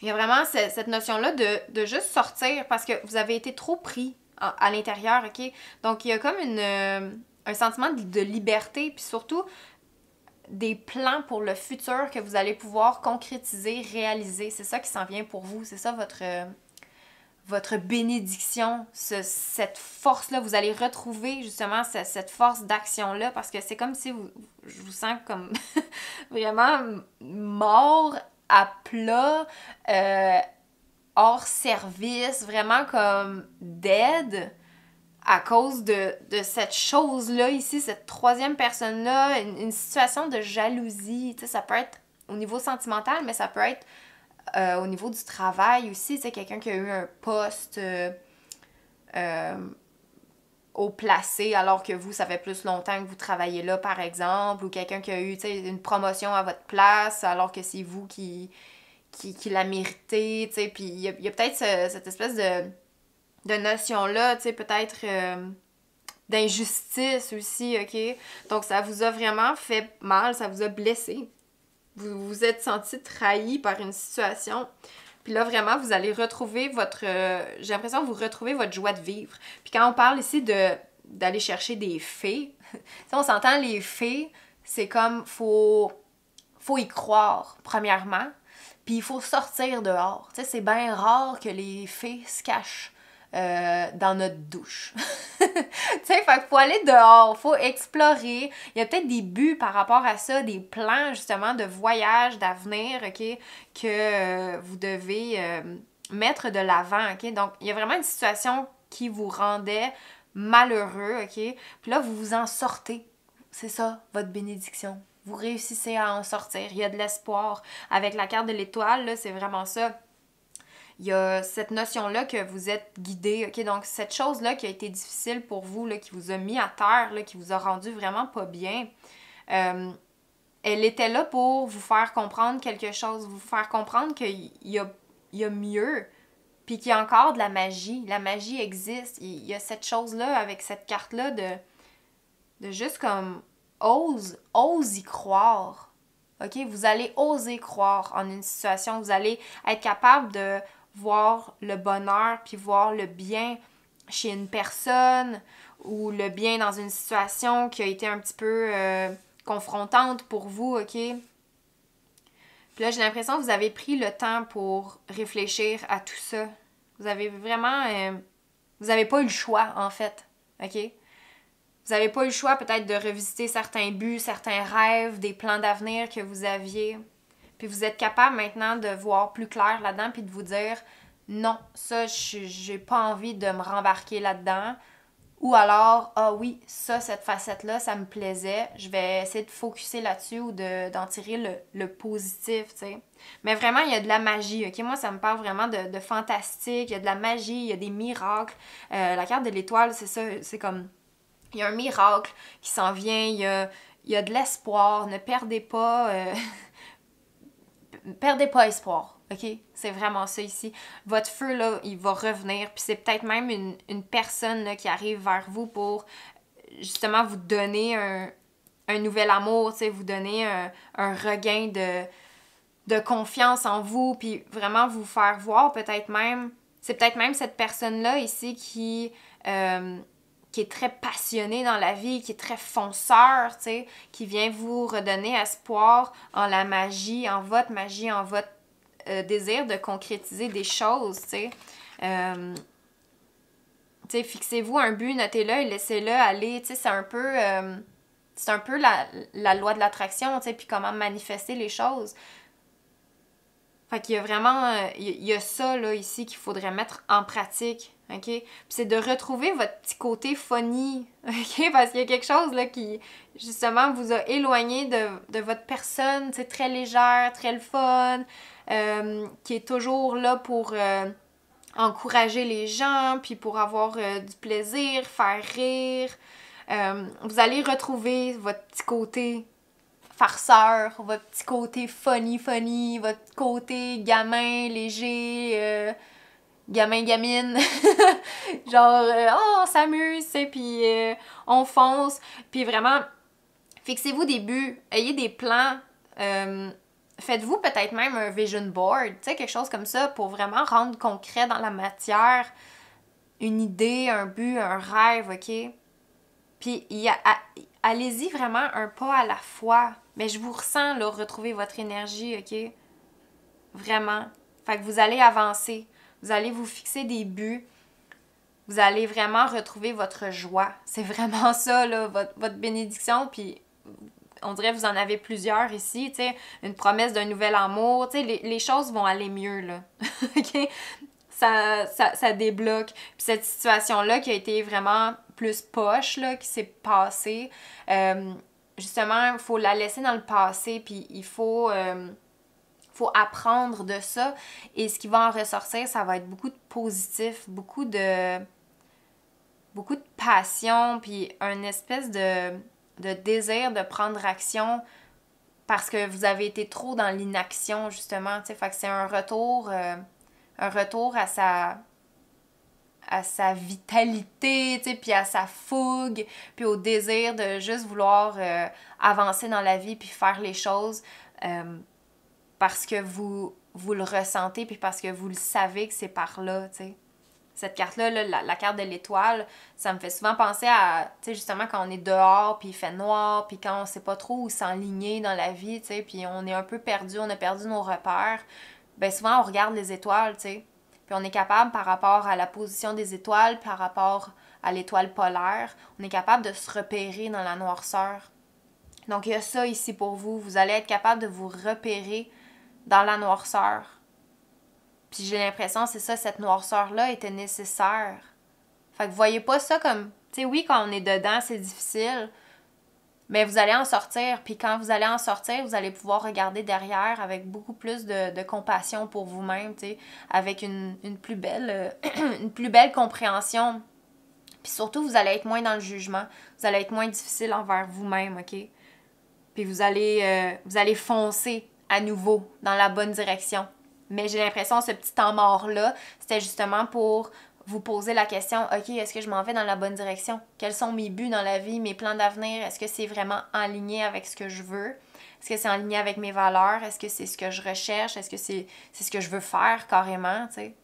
Il y a vraiment cette, notion-là de juste sortir parce que vous avez été trop pris à, l'intérieur, ok? Donc il y a comme une, euh, un sentiment de, liberté, puis surtout des plans pour le futur que vous allez pouvoir concrétiser, réaliser. C'est ça qui s'en vient pour vous, c'est ça votre, votre bénédiction, cette force-là. Vous allez retrouver justement cette force d'action-là parce que c'est comme si je vous sens comme vraiment mort, à plat. Euh, hors service, vraiment comme d'aide à cause de, cette chose-là ici, cette troisième personne-là, une, situation de jalousie, tu sais, ça peut être au niveau sentimental, mais ça peut être euh, au niveau du travail aussi, tu quelqu'un qui a eu un poste euh, euh, au placé alors que vous, ça fait plus longtemps que vous travaillez là, par exemple, ou quelqu'un qui a eu, tu sais, une promotion à votre place alors que c'est vous qui, qui, qui l'a mérité, tu sais, puis il y a, peut-être cette espèce de, notion-là, tu sais, peut-être euh, d'injustice aussi, ok? Donc ça vous a vraiment fait mal, ça vous a blessé. Vous vous êtes senti trahi par une situation. Puis là, vraiment, vous allez retrouver votre... Euh, j'ai l'impression que vous retrouvez votre joie de vivre. Puis quand on parle ici de d'aller chercher des fées, on s'entend, les faits, c'est comme, faut, faut y croire, premièrement. Puis il faut sortir dehors. Tu c'est bien rare que les fées se cachent euh, dans notre douche. tu sais, faut aller dehors, faut explorer. Il y a peut-être des buts par rapport à ça, des plans justement de voyage, d'avenir, ok, que euh, vous devez euh, mettre de l'avant, ok. Donc, il y a vraiment une situation qui vous rendait malheureux, ok. Puis là, vous vous en sortez. C'est ça, votre bénédiction vous réussissez à en sortir. Il y a de l'espoir. Avec la carte de l'étoile, c'est vraiment ça. Il y a cette notion-là que vous êtes guidé. OK, donc cette chose-là qui a été difficile pour vous, qui vous a mis à terre, qui vous a rendu vraiment pas bien, euh, elle était là pour vous faire comprendre quelque chose, vous faire comprendre qu'il y a, y a mieux, puis qu'il y a encore de la magie. La magie existe. Il y a cette chose-là avec cette carte-là de, de juste comme ose, ose y croire. OK? Vous allez oser croire en une situation. Vous allez être capable de voir le bonheur puis voir le bien chez une personne ou le bien dans une situation qui a été un petit peu euh, confrontante pour vous, OK? Puis là, j'ai l'impression que vous avez pris le temps pour réfléchir à tout ça. Vous avez vraiment... Euh, vous n'avez pas eu le choix, en fait, OK? vous n'avez pas eu le choix peut-être de revisiter certains buts, certains rêves, des plans d'avenir que vous aviez. Puis vous êtes capable maintenant de voir plus clair là-dedans, puis de vous dire non, ça, j'ai pas envie de me rembarquer là-dedans. Ou alors, ah oui, ça, cette facette-là, ça me plaisait, je vais essayer de focuser là-dessus ou d'en tirer le, positif, tu sais. Mais vraiment, il y a de la magie, ok? Moi, ça me parle vraiment de, fantastique, il y a de la magie, il y a des miracles. Euh, la carte de l'étoile, c'est ça, c'est comme il y a un miracle qui s'en vient, il y a, de l'espoir, ne perdez pas, euh, perdez pas espoir, ok? C'est vraiment ça ici. Votre feu, là, il va revenir, puis c'est peut-être même une, personne là, qui arrive vers vous pour justement vous donner un, nouvel amour, vous donner un, regain de, de confiance en vous, puis vraiment vous faire voir peut-être même, c'est peut-être même cette personne-là ici qui... Euh, qui est très passionné dans la vie, qui est très fonceur, tu qui vient vous redonner espoir en la magie, en votre magie, en votre euh, désir de concrétiser des choses, tu euh, fixez-vous un but, notez-le et laissez-le aller, tu sais, c'est un peu... Euh, c'est un peu la, loi de l'attraction, tu puis comment manifester les choses. Fait y a vraiment, il y a ça là ici qu'il faudrait mettre en pratique. OK? Puis c'est de retrouver votre petit côté funny, OK? Parce qu'il y a quelque chose là qui, justement, vous a éloigné de, votre personne, c'est très légère, très le fun, euh, qui est toujours là pour euh, encourager les gens, puis pour avoir euh, du plaisir, faire rire. vous allez retrouver votre petit côté farceur, votre petit côté funny, funny, votre côté gamin, léger gamin gamine genre euh, oh, on s'amuse puis euh, on fonce puis vraiment fixez-vous des buts ayez des plans euh, faites-vous peut-être même un vision board tu sais quelque chose comme ça pour vraiment rendre concret dans la matière une idée un but un rêve ok puis allez-y vraiment un pas à la fois mais je vous ressens là retrouver votre énergie ok vraiment fait que vous allez avancer vous allez vous fixer des buts. Vous allez vraiment retrouver votre joie. C'est vraiment ça, là, votre, bénédiction. Puis on dirait que vous en avez plusieurs ici, tu sais, une promesse d'un nouvel amour, tu sais, les, choses vont aller mieux, là. OK? Ça, ça, débloque. Puis cette situation-là qui a été vraiment plus poche, là, qui s'est passée, euh, justement, il faut la laisser dans le passé, puis il faut... Euh, faut apprendre de ça. Et ce qui va en ressortir, ça va être beaucoup de positif, beaucoup de beaucoup de passion, puis un espèce de, désir de prendre action parce que vous avez été trop dans l'inaction, justement. Fait que c'est un retour, euh, un retour à sa à sa vitalité, puis à sa fougue, puis au désir de juste vouloir euh, avancer dans la vie, puis faire les choses. Euh, parce que vous, vous le ressentez, puis parce que vous le savez que c'est par là, tu sais. Cette carte-là, la, carte de l'étoile, ça me fait souvent penser à, tu sais, justement, quand on est dehors, puis il fait noir, puis quand on sait pas trop où s'enligner dans la vie, tu sais, puis on est un peu perdu, on a perdu nos repères, ben souvent, on regarde les étoiles, tu sais. Puis on est capable, par rapport à la position des étoiles, par rapport à l'étoile polaire, on est capable de se repérer dans la noirceur. Donc, il y a ça ici pour vous. Vous allez être capable de vous repérer dans la noirceur. Puis j'ai l'impression, c'est ça, cette noirceur-là était nécessaire. Fait que voyez pas ça comme. Tu sais, oui, quand on est dedans, c'est difficile, mais vous allez en sortir. Puis quand vous allez en sortir, vous allez pouvoir regarder derrière avec beaucoup plus de, de compassion pour vous-même, tu sais, avec une, une, plus belle, euh, une plus belle compréhension. Puis surtout, vous allez être moins dans le jugement. Vous allez être moins difficile envers vous-même, OK? Puis vous allez, euh, vous allez foncer à nouveau dans la bonne direction. Mais j'ai l'impression ce petit temps mort-là, c'était justement pour vous poser la question, OK, est-ce que je m'en vais dans la bonne direction? Quels sont mes buts dans la vie, mes plans d'avenir? Est-ce que c'est vraiment aligné avec ce que je veux? Est-ce que c'est en avec mes valeurs? Est-ce que c'est ce que je recherche? Est-ce que c'est ce que je veux faire carrément? Fait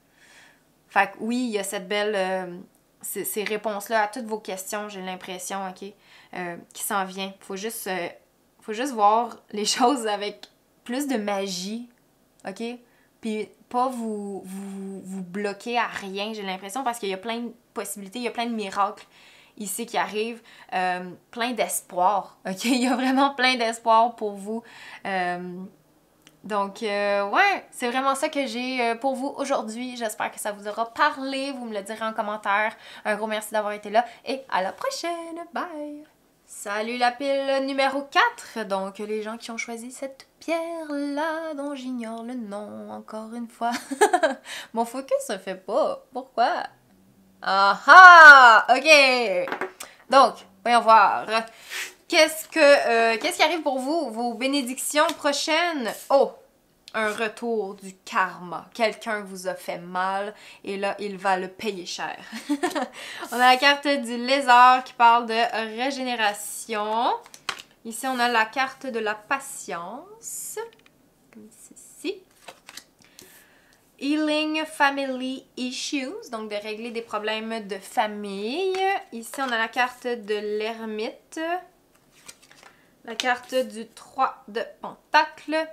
que oui, il y a cette belle. Euh, ces, réponses-là à toutes vos questions, j'ai l'impression, OK, euh, qui s'en vient. Faut juste, euh, faut juste voir les choses avec plus de magie, OK? Puis pas vous, vous, vous bloquer à rien, j'ai l'impression, parce qu'il y a plein de possibilités, il y a plein de miracles ici qui arrivent, euh, plein d'espoir, OK? Il y a vraiment plein d'espoir pour vous. Euh, donc, euh, ouais, c'est vraiment ça que j'ai pour vous aujourd'hui. J'espère que ça vous aura parlé. Vous me le direz en commentaire. Un gros merci d'avoir été là et à la prochaine. Bye! Salut la pile numéro 4, donc les gens qui ont choisi cette pierre-là dont j'ignore le nom encore une fois. Mon focus se fait pas, pourquoi? Ah ah! Ok! Donc, voyons voir. Qu'est-ce que euh, qu'est-ce qui arrive pour vous? Vos bénédictions prochaines? Oh! un retour du karma. Quelqu'un vous a fait mal et là, il va le payer cher. on a la carte du lézard qui parle de régénération. Ici, on a la carte de la patience, comme ceci. Healing Family Issues, donc de régler des problèmes de famille. Ici, on a la carte de l'ermite, la carte du 3 de Pentacle,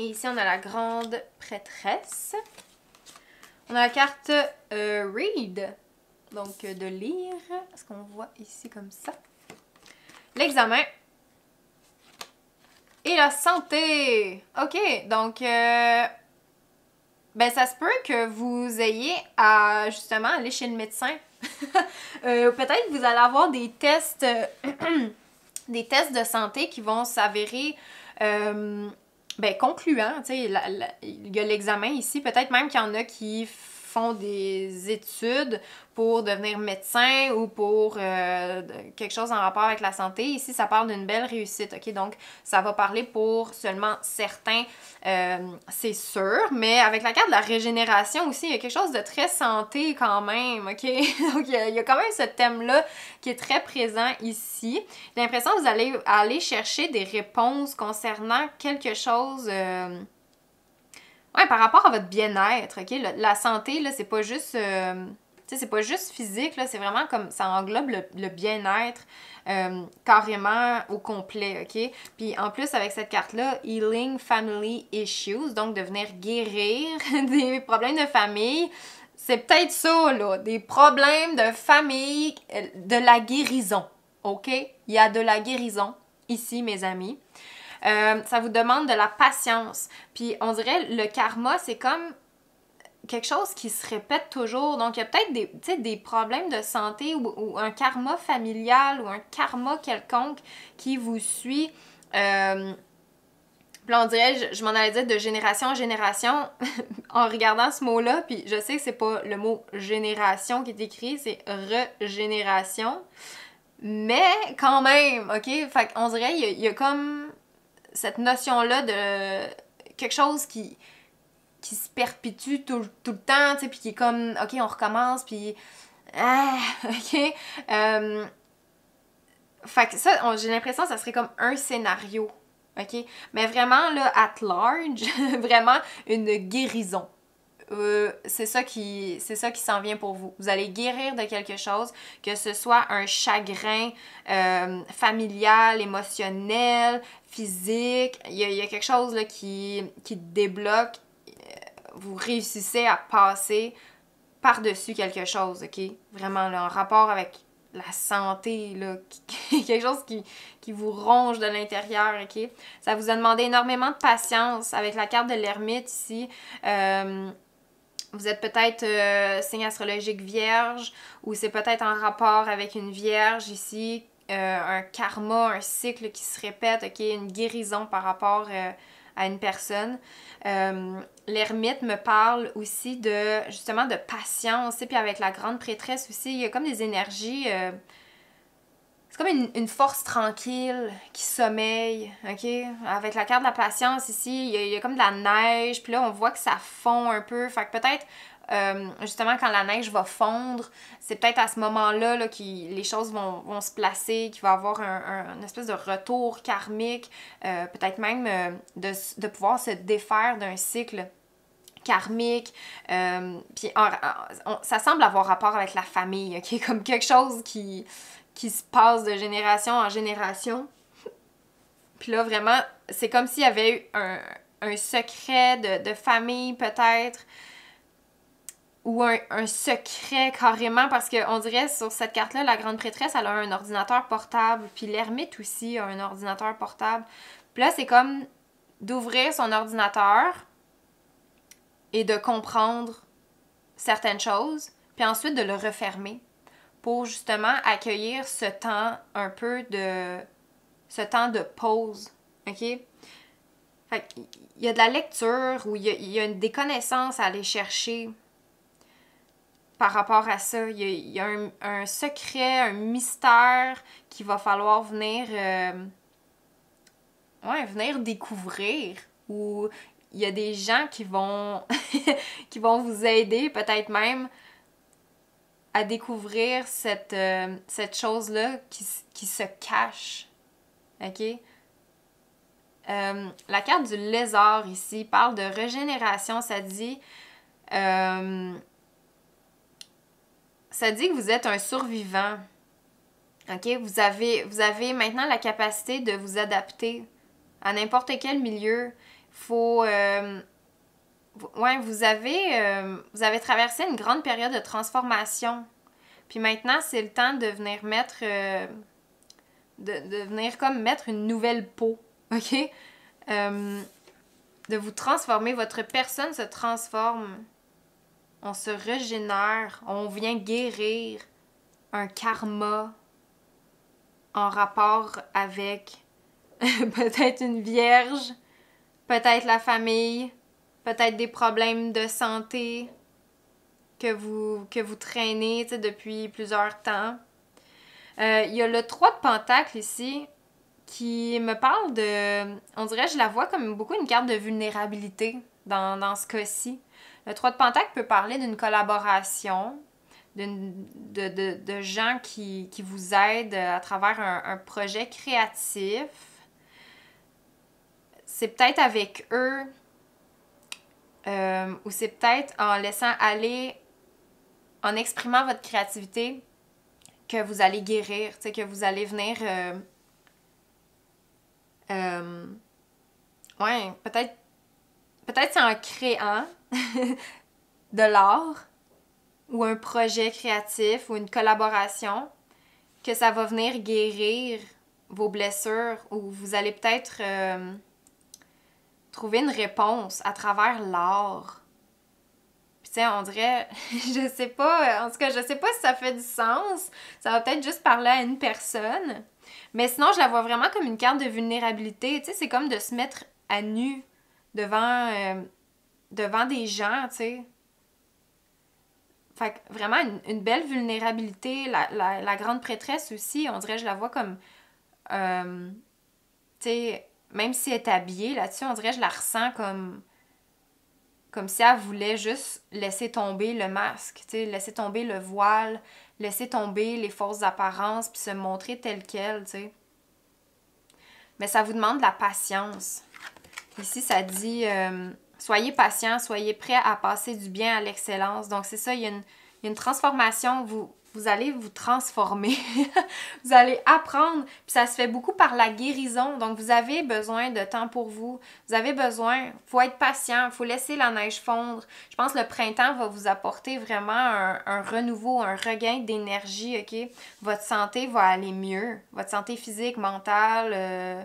et ici, on a la grande prêtresse. On a la carte euh, Read, donc euh, de lire, ce qu'on voit ici comme ça. L'examen. Et la santé! Ok, donc... Euh, ben, ça se peut que vous ayez à, justement, aller chez le médecin. Euh, peut-être que vous allez avoir des tests... des tests de santé qui vont s'avérer ben, concluant. Il y a l'examen ici. Peut-être même qu'il y en a qui font des études pour devenir médecin ou pour euh, quelque chose en rapport avec la santé. Ici, ça parle d'une belle réussite, ok? Donc, ça va parler pour seulement certains, euh, c'est sûr, mais avec la carte de la régénération aussi, il y a quelque chose de très santé quand même, ok? Donc, il y, a, quand même ce thème-là qui est très présent ici. J'ai l'impression que vous allez aller chercher des réponses concernant quelque chose... Euh, Ouais, par rapport à votre bien-être, OK? la santé, là, c'est pas juste. Euh, c'est pas juste physique, là, c'est vraiment comme ça englobe le, bien-être euh, carrément au complet, OK? Puis en plus, avec cette carte-là, Healing Family Issues, donc de venir guérir des problèmes de famille, c'est peut-être ça, là, des problèmes de famille, euh, de la guérison, OK? Il y a de la guérison ici, mes amis. Euh, ça vous demande de la patience. Puis on dirait le karma, c'est comme quelque chose qui se répète toujours. Donc, il y a peut-être des, des problèmes de santé ou, un karma familial ou un karma quelconque qui vous suit. Euh, puis on dirait, je, je m'en allais dire de génération en génération en regardant ce mot-là, puis je sais que c'est pas le mot génération qui est écrit, c'est régénération Mais quand même, ok? Fait qu'on dirait, il y, a comme cette notion-là de quelque chose qui, qui se perpétue tout, le temps, tu sais, puis qui est comme, ok, on recommence, puis. Ah, ok. Euh, fait que ça, j'ai l'impression que ça serait comme un scénario, ok? Mais vraiment, là, at large, vraiment une guérison. Euh, c'est ça qui c'est ça qui s'en vient pour vous. Vous allez guérir de quelque chose, que ce soit un chagrin euh, familial, émotionnel, physique. Il y, a, quelque chose là, qui, qui débloque. Vous réussissez à passer par-dessus quelque chose, ok? Vraiment, là, en rapport avec la santé, là, quelque chose qui, qui, vous ronge de l'intérieur, ok? Ça vous a demandé énormément de patience avec la carte de l'ermite ici. Euh, vous êtes peut-être euh, signe astrologique vierge ou c'est peut-être en rapport avec une vierge ici, euh, un karma, un cycle qui se répète, ok, une guérison par rapport euh, à une personne. L'ermite me parle aussi de justement de patience, et puis avec la grande prêtresse aussi, il y a comme des énergies comme une, force tranquille qui sommeille, ok? Avec la carte de la patience ici, il y, a, comme de la neige, puis là on voit que ça fond un peu, fait que peut-être euh, justement quand la neige va fondre, c'est peut-être à ce moment-là que les choses vont, se placer, qu'il va y avoir un, une espèce de retour karmique, euh, peut-être même euh, de, pouvoir se défaire d'un cycle karmique, puis ça semble avoir rapport avec la famille, ok? comme quelque chose qui, qui se passe de génération en génération. Puis là, vraiment, c'est comme s'il y avait eu un, secret de, famille, peut-être, ou un, un, secret carrément, parce qu'on dirait sur cette carte-là, la grande prêtresse, elle a un ordinateur portable, puis l'ermite aussi a un ordinateur portable. Puis là, c'est comme d'ouvrir son ordinateur et de comprendre certaines choses, puis ensuite de le refermer pour justement accueillir ce temps un peu de ce temps de pause, ok? Fait il y a de la lecture ou il y a, des connaissances à aller chercher par rapport à ça. Il y a, un, secret, un mystère qu'il va falloir venir, euh, ouais, venir découvrir. Ou il y a des gens qui vont, qui vont vous aider peut-être même à découvrir cette, euh, cette chose-là qui, qui, se cache. OK? Euh, la carte du lézard ici parle de régénération. Ça dit. Euh, ça dit que vous êtes un survivant. OK? Vous avez, vous avez maintenant la capacité de vous adapter à n'importe quel milieu. Faut ouais, vous avez, euh, vous avez traversé une grande période de transformation. Puis maintenant, c'est le temps de venir mettre, euh, de, venir comme mettre une nouvelle peau, ok? Euh, de vous transformer, votre personne se transforme. On se régénère, on vient guérir un karma en rapport avec peut-être une vierge, peut-être la famille, peut-être des problèmes de santé que vous, que vous traînez depuis plusieurs temps. Euh, il y a le 3 de Pentacle ici qui me parle de... On dirait, je la vois comme beaucoup une carte de vulnérabilité dans, ce cas-ci. Le 3 de Pentacle peut parler d'une collaboration, de, gens qui, vous aident à travers un projet créatif. C'est peut-être avec eux euh, ou c'est peut-être en laissant aller, en exprimant votre créativité, que vous allez guérir, que vous allez venir... Euh, euh, ouais, peut-être... Peut-être c'est en créant de l'art ou un projet créatif ou une collaboration que ça va venir guérir vos blessures ou vous allez peut-être trouver une réponse à travers l'art. Puis tu sais, on dirait, je sais pas, en tout cas, je sais pas si ça fait du sens. Ça va peut-être juste parler à une personne. Mais sinon, je la vois vraiment comme une carte de vulnérabilité. Tu sais, c'est comme de se mettre à nu devant, euh, devant des gens, tu sais. Fait que vraiment une, belle vulnérabilité. La, grande prêtresse aussi, on dirait, je la vois comme. Euh, tu sais, même si elle est habillée là-dessus, on dirait que je la ressens comme comme si elle voulait juste laisser tomber le masque, laisser tomber le voile, laisser tomber les fausses apparences, puis se montrer telle qu'elle, sais. Mais ça vous demande de la patience. Ici, ça dit euh, soyez patient, soyez prêt à passer du bien à l'excellence. Donc c'est ça, il y, une, une transformation. Vous, vous allez vous transformer, vous allez apprendre, puis ça se fait beaucoup par la guérison. Donc vous avez besoin de temps pour vous, vous avez besoin, faut être patient, faut laisser la neige fondre. Je pense que le printemps va vous apporter vraiment un, renouveau, un regain d'énergie, ok. Votre santé va aller mieux, votre santé physique, mentale, euh,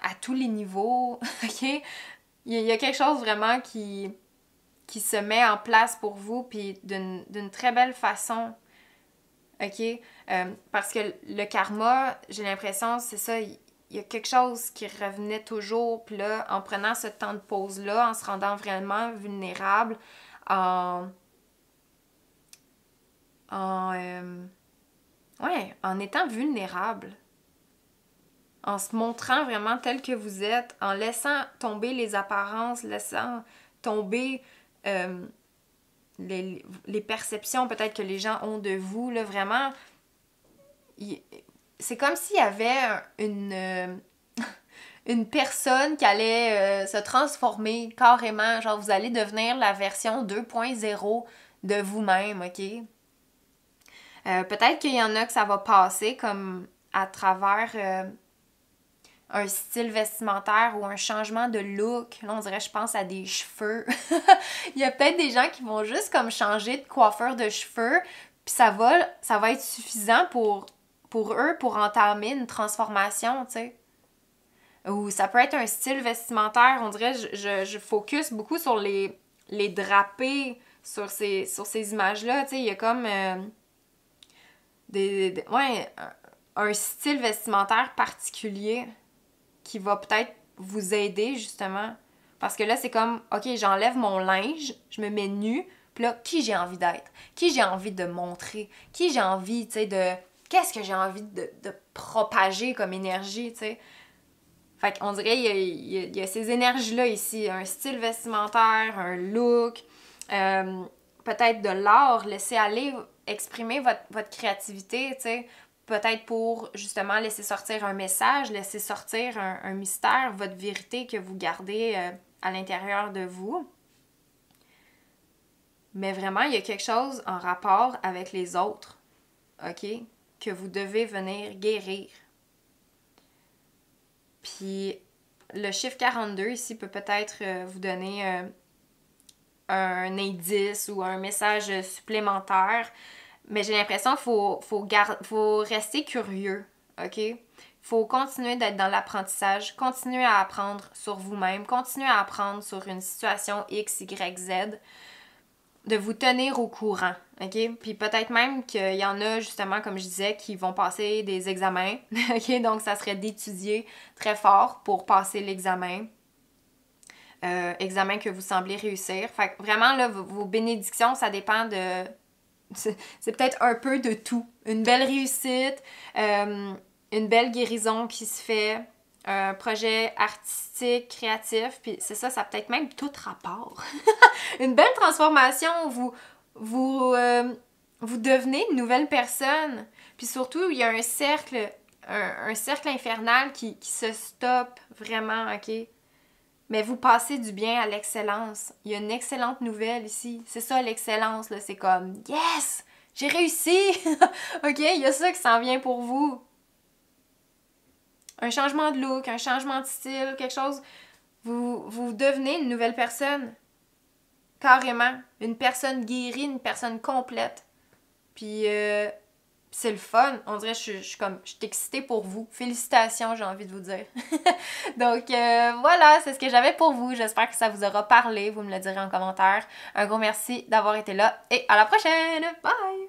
à tous les niveaux, ok. Il y, a quelque chose vraiment qui qui se met en place pour vous, puis d'une très belle façon. OK? Euh, parce que le karma, j'ai l'impression, c'est ça, il y, a quelque chose qui revenait toujours. Puis là, en prenant ce temps de pause-là, en se rendant vraiment vulnérable, en. en. Euh, ouais, en étant vulnérable. En se montrant vraiment tel que vous êtes, en laissant tomber les apparences, laissant tomber euh, les, les, perceptions peut-être que les gens ont de vous, là, vraiment, c'est comme s'il y avait une, euh, une personne qui allait euh, se transformer carrément. Genre, vous allez devenir la version 2.0 de vous-même, OK? peut-être qu'il y en a que ça va passer comme à travers un style vestimentaire ou un changement de look. Là, on dirait, je pense à des cheveux. Il y a peut-être des gens qui vont juste comme changer de coiffeur de cheveux, puis ça va, ça va être suffisant pour, pour eux pour entamer une transformation, tu sais. Ou ça peut être un style vestimentaire. On dirait, je, je, focus beaucoup sur les, les drapés, sur ces, sur ces images-là. Tu sais, il y a comme euh, un style vestimentaire particulier qui va peut-être vous aider justement. Parce que là, c'est comme, OK, j'enlève mon linge, je me mets nu puis là, qui j'ai envie d'être? Qui j'ai envie de montrer? Qui j'ai envie, tu sais, de. Qu'est-ce que j'ai envie de, propager comme énergie, tu sais? Fait qu'on dirait, il y, a, ces énergies-là ici. Un style vestimentaire, un look, euh, peut-être de l'art, laisser aller, exprimer votre, votre créativité, tu sais peut-être pour justement laisser sortir un message, laisser sortir un, mystère, votre vérité que vous gardez euh, à l'intérieur de vous. Mais vraiment, il y a quelque chose en rapport avec les autres, OK? Que vous devez venir guérir. Puis le chiffre 42 ici peut peut-être euh, vous donner euh, un indice ou un message supplémentaire mais j'ai l'impression qu'il faut, faut, faut rester curieux, OK? faut continuer d'être dans l'apprentissage, continuer à apprendre sur vous-même, continuer à apprendre sur une situation X, Y, Z, de vous tenir au courant, OK? Puis peut-être même qu'il y en a, justement, comme je disais, qui vont passer des examens, OK? Donc, ça serait d'étudier très fort pour passer l'examen. Euh, examen que vous semblez réussir. Fait vraiment, là, vos bénédictions, ça dépend de, c'est peut-être un peu de tout. Une belle réussite, euh, une belle guérison qui se fait, un projet artistique, créatif, puis c'est ça, ça peut-être même tout rapport. une belle transformation vous, vous, euh, vous devenez une nouvelle personne. Puis surtout, il y a un cercle, un cercle infernal qui, qui se stoppe vraiment, OK? mais vous passez du bien à l'excellence. Il y a une excellente nouvelle ici. C'est ça l'excellence, là. C'est comme Yes! J'ai réussi! OK? Il y a ça qui s'en vient pour vous. Un changement de look, un changement de style, quelque chose. Vous, vous devenez une nouvelle personne. Carrément. Une personne guérie, une personne complète. Puis euh, c'est le fun. On dirait que je, suis comme, je suis excitée pour vous. Félicitations, j'ai envie de vous dire. Donc euh, voilà, c'est ce que j'avais pour vous. J'espère que ça vous aura parlé. Vous me le direz en commentaire. Un gros merci d'avoir été là et à la prochaine. Bye!